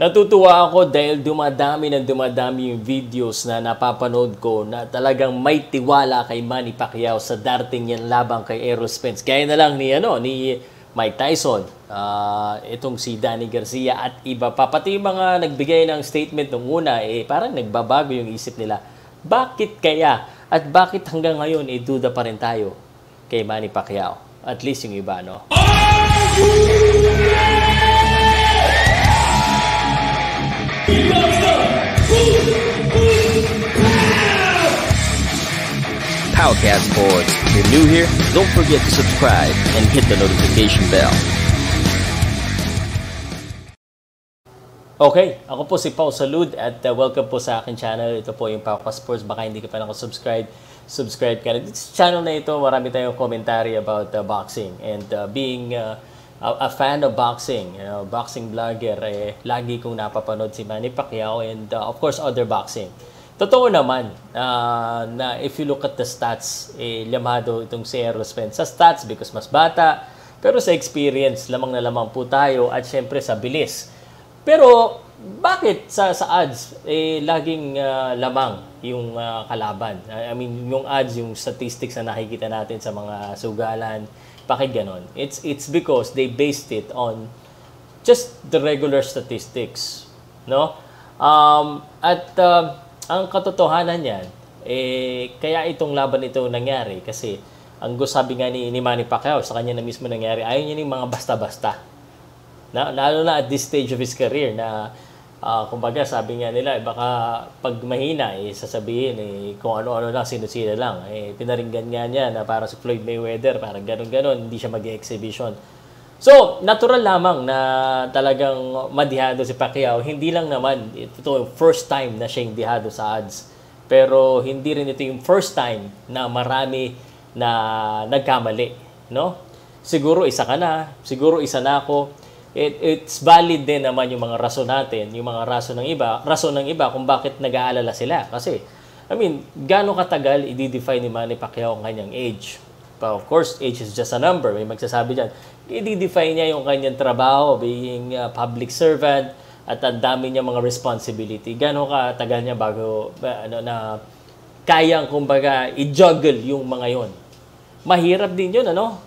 Natutuwa ako dahil dumadami ng dumadami yung videos na napapanood ko na talagang may tiwala kay Manny Pacquiao sa darting yan labang kay Errol Spence. Kaya na lang ni, ano, ni Mike Tyson, uh, itong si Danny Garcia at iba pa. Pati yung mga nagbigay ng statement nung una, eh, parang nagbabago yung isip nila. Bakit kaya? At bakit hanggang ngayon, eh, duda pa rin tayo kay Manny Pacquiao? At least yung iba, no? Oh! podcast boards. If you're new here, don't forget to subscribe and hit the notification bell. Okay, ako po si Pau Salud at uh, welcome po sa akin channel. Ito po yung Pau Sports. Baka hindi ka pa nakasubscribe, subscribe Subscribe ka na. Sa channel na ito, marami tayong commentary about uh, boxing and uh, being uh, a, a fan of boxing. You know, boxing blogger eh, lagi kong napapanood si Manny Pacquiao and uh, of course other boxing. Totoo naman uh, na if you look at the stats, eh, lamado itong si Aerospen sa stats because mas bata. Pero sa experience, lamang na lamang po tayo at syempre sa bilis. Pero bakit sa, sa ads, eh, laging uh, lamang yung uh, kalaban? I mean, yung ads, yung statistics na nakikita natin sa mga sugalan, bakit ganon? It's, it's because they based it on just the regular statistics. No? Um, at uh, ang katotohanan niyan, eh, kaya itong laban ito nangyari kasi ang sabi nga ni, ni Manny Pacquiao sa kanya na mismo nangyari, ayaw niya ng mga basta-basta. Na, lalo na at this stage of his career na uh, kumbaga sabi nga nila, eh, baka pag mahina, eh, sasabihin eh, kung ano-ano lang, sino-sino lang. Eh, pinaringgan nga niya na parang si Floyd Mayweather, parang ganun-ganun, hindi siya mag exhibition So, natural lamang na talagang madihado si Pacquiao. Hindi lang naman, ito first time na siya dihado sa ads. Pero hindi rin ito yung first time na marami na nagkamali, no? Siguro isa ka na, siguro isa na ako. It, it's valid din naman yung mga rason natin, yung mga rason ng iba, rason ng iba kung bakit nag-aalala sila. Kasi, I mean, gano'ng katagal i-define ni Manny Pacquiao ang kanyang age? uh, of course, age is just a number. May magsasabi dyan. I-define niya yung kanyang trabaho, being uh, public servant, at ang dami niya mga responsibility. Gano'n ka tagal niya bago ano, na kayang, kumbaga, i-juggle yung mga yon. Mahirap din yun, ano?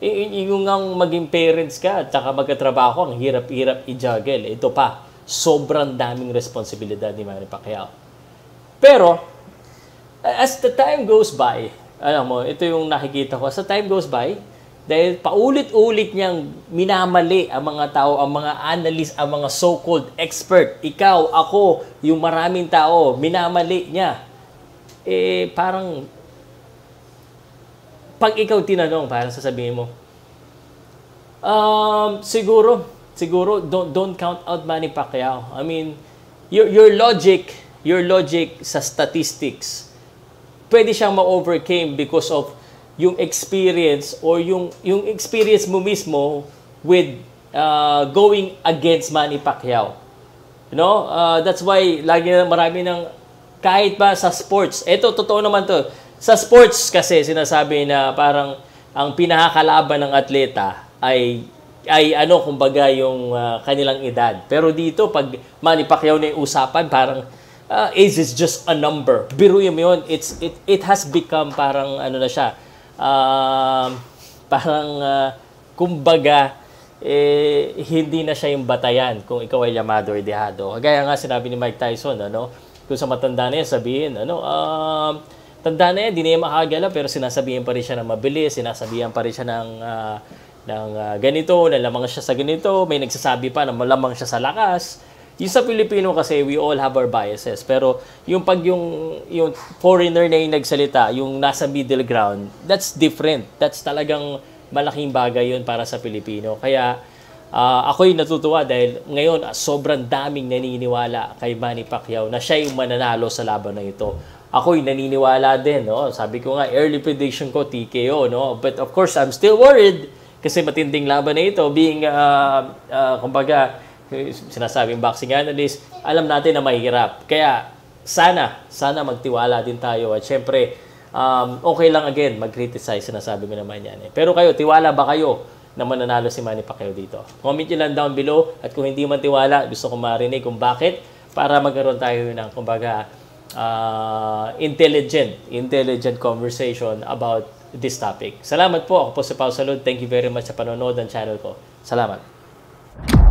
I- yung ang maging parents ka at saka magkatrabaho, ang hirap-hirap i-juggle. Ito pa, sobrang daming responsibilidad ni Manny Pacquiao. Pero, as the time goes by, alam mo, ito yung nakikita ko. As the time goes by, dahil paulit-ulit niyang minamali ang mga tao, ang mga analyst, ang mga so-called expert. Ikaw, ako, yung maraming tao, minamali niya. Eh, parang, pag ikaw tinanong, parang sasabihin mo, um, siguro, siguro, don't, don't count out Manny Pacquiao. I mean, your, your logic, your logic sa statistics, pwede siyang ma-overcame because of yung experience or yung yung experience mo mismo with uh, going against Manny Pacquiao. You know, uh, that's why lagi na marami ng kahit pa sa sports. Ito totoo naman to. Sa sports kasi sinasabi na parang ang pinakakalaban ng atleta ay ay ano kumbaga yung uh, kanilang edad. Pero dito pag Manny Pacquiao na yung usapan parang uh, age is just a number. Biruin mo yun. It's, it, it has become parang ano na siya, uh, parang uh, kumbaga, eh, hindi na siya yung batayan kung ikaw ay yamado or dehado. Kagaya nga sinabi ni Mike Tyson, ano, kung sa matanda na yan, sabihin, ano, um, uh, tanda na yan, hindi na yan makagala, pero sinasabihin pa rin siya ng mabilis, sinasabihan pa rin siya ng, uh, ng uh, ganito, nalamang siya sa ganito, may nagsasabi pa na malamang siya sa lakas, yung sa Pilipino kasi, we all have our biases. Pero yung pag yung, yung foreigner na yung nagsalita, yung nasa middle ground, that's different. That's talagang malaking bagay yun para sa Pilipino. Kaya uh, ako'y natutuwa dahil ngayon ah, sobrang daming naniniwala kay Manny Pacquiao na siya yung mananalo sa laban na ito. ako Ako'y naniniwala din. No? Sabi ko nga, early prediction ko, TKO. No? But of course, I'm still worried kasi matinding laban na ito. Being, uh, uh, kumbaga, sinasabing boxing analyst, alam natin na mahirap. Kaya sana, sana magtiwala din tayo. At syempre, um, okay lang again, mag-criticize, sinasabi mo naman yan. Eh. Pero kayo, tiwala ba kayo na mananalo si Manny Pacquiao dito? Comment nyo lang down below. At kung hindi man tiwala, gusto ko marinig kung bakit para magkaroon tayo ng, kumbaga, uh, intelligent, intelligent conversation about this topic. Salamat po. Ako po si Pao Salud. Thank you very much sa panonood ng channel ko. Salamat.